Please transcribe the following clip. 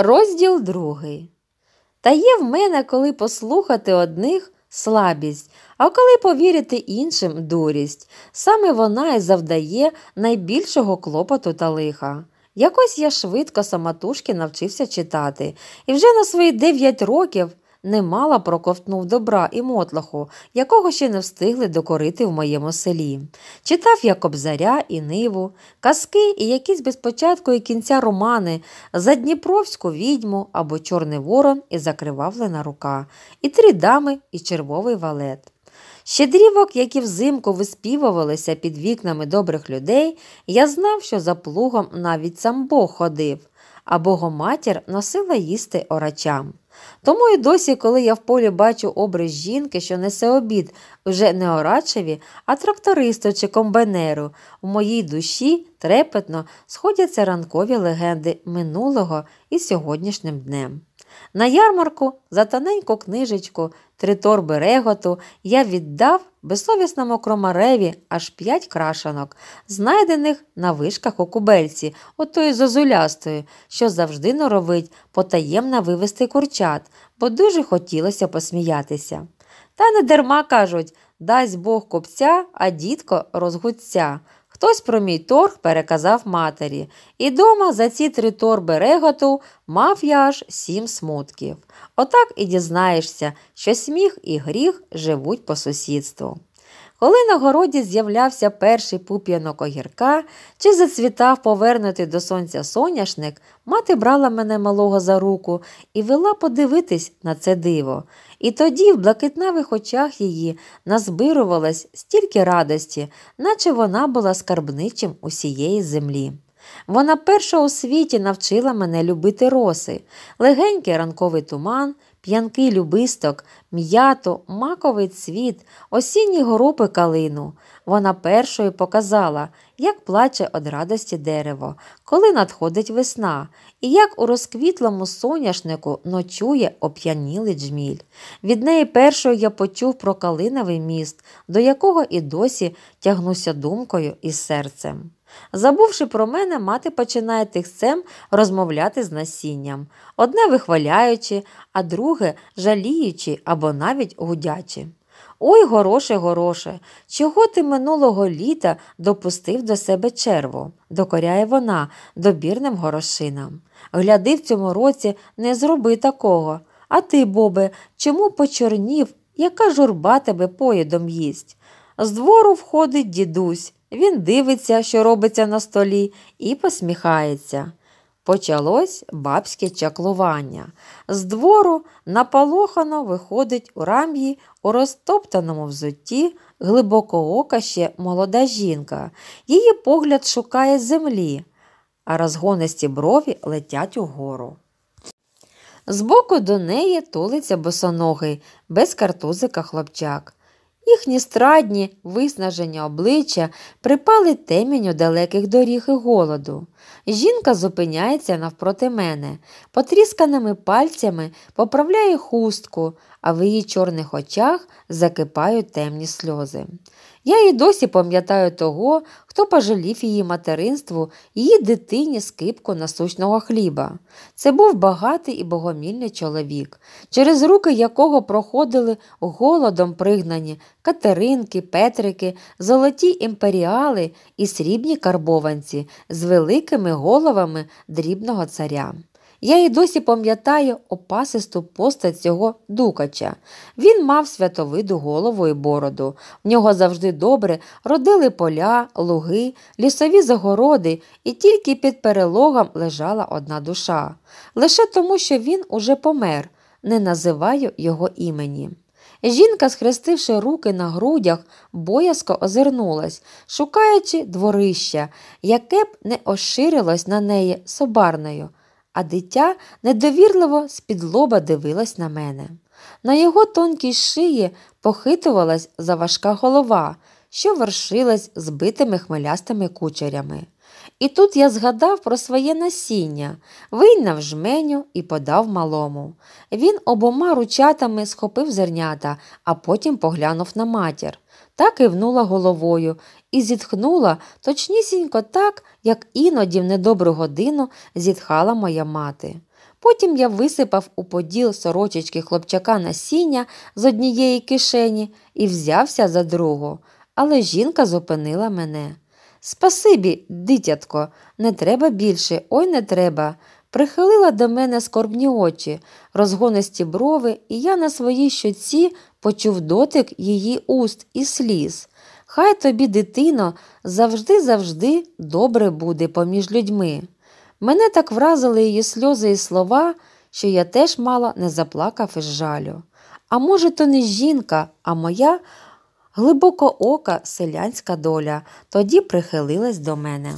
Розділ другий. Та є в мене, коли послухати одних слабість, а коли повірити іншим дурість. Саме вона і завдає найбільшого клопоту та лиха. Якось я швидко самотужки навчився читати, і вже на свої дев'ять років немало проковтнув добра і мотлаху, якого ще не встигли докорити в моєму селі. Читав я кобзаря і ниву, казки і якісь без початку і кінця романи, за Дніпровську відьму або чорний ворон і закривавлена рука, і три дами, і червовий валет. Щедрівок, які взимку виспівувалися під вікнами добрих людей, я знав, що за плугом навіть сам Бог ходив, а богоматір носила їсти орачам. Тому і досі, коли я в полі бачу образ жінки, що несе обід вже не орачеві, а трактористу чи комбайнеру, в моїй душі трепетно сходяться ранкові легенди минулого і сьогоднішнім днем. На ярмарку за тоненьку книжечку, три торби реготу я віддав безсовісному кромареві аж п'ять крашанок, знайдених на вишках у кубельці, отої зозулястої, що завжди норовить потаємно вивести курчат, бо дуже хотілося посміятися. Та не дарма кажуть дасть Бог купця, а дітко розгудця. Хтось про мій торг переказав матері, і дома за ці три торби реготу мав я аж сім смутків. Отак і дізнаєшся, що сміх і гріх живуть по сусідству. Коли на городі з'являвся перший пуп'янок огірка чи зацвітав повернути до сонця соняшник, мати брала мене малого за руку і вела подивитись на це диво. І тоді в блакитнавих очах її назбирувалось стільки радості, наче вона була скарбничим усієї землі. Вона перша у світі навчила мене любити роси, легенький ранковий туман, п'янкий любисток, м'ято, маковий цвіт, осінні горопи калину. Вона першою показала, як плаче од радості дерево, коли надходить весна, і як у розквітлому соняшнику ночує оп'янілий джміль. Від неї першою я почув про калиновий міст, до якого і досі тягнуся думкою і серцем. Забувши про мене, мати починає тихцем розмовляти з насінням, одне вихваляючи, а друге жаліючи або навіть гудячи. Ой, гороше, гороше, чого ти минулого літа допустив до себе черву, докоряє вона добірним горошинам. Гляди в цьому році не зроби такого. А ти, Бобе, чому почорнів, яка журба тебе поїдом їсть? З двору входить дідусь, він дивиться, що робиться на столі, і посміхається. Почалось бабське чаклування. З двору наполохано виходить у рам'ї у розтоптаному взутті глибокоока ще молода жінка. Її погляд шукає землі, а розгонисті брові летять угору. Збоку до неї тулиться босоногий, без картузика хлопчак. Їхні страдні, виснажені обличчя припали темінню далеких доріг і голоду. Жінка зупиняється навпроти мене, потрісканими пальцями поправляє хустку, а в її чорних очах закипають темні сльози. Я і досі пам'ятаю того, хто пожалів її материнству, її дитині скипку насущного хліба. Це був багатий і богомільний чоловік, через руки якого проходили голодом пригнані катеринки, петрики, золоті імперіали і срібні карбованці з великими головами дрібного царя. Я й досі пам'ятаю опасисту постать цього дукача. Він мав святовиду голову і бороду. В нього завжди добре родили поля, луги, лісові загороди, і тільки під перелогом лежала одна душа. Лише тому, що він уже помер, не називаю його імені. Жінка, схрестивши руки на грудях, боязко озирнулась, шукаючи дворища, яке б не оширилось на неї собарною а дитя недовірливо з-під лоба дивилось на мене. На його тонкій шиї похитувалась заважка голова, що вершилась збитими хмелястими кучерями. І тут я згадав про своє насіння, вийняв жменю і подав малому. Він обома ручатами схопив зернята, а потім поглянув на матір. Та кивнула головою і зітхнула точнісінько так, як іноді в недобру годину зітхала моя мати. Потім я висипав у поділ сорочечки хлопчака насіння з однієї кишені і взявся за другу, але жінка зупинила мене. Спасибі, дитятко, не треба більше, ой не треба. Прихилила до мене скорбні очі, розгонисті брови, і я на своїй щоці почув дотик її уст і сліз. Хай тобі, дитино, завжди завжди добре буде поміж людьми. Мене так вразили її сльози і слова, що я теж мало не заплакав із жалю. А може, то не жінка, а моя Глибоко ока селянська доля тоді прихилилась до мене.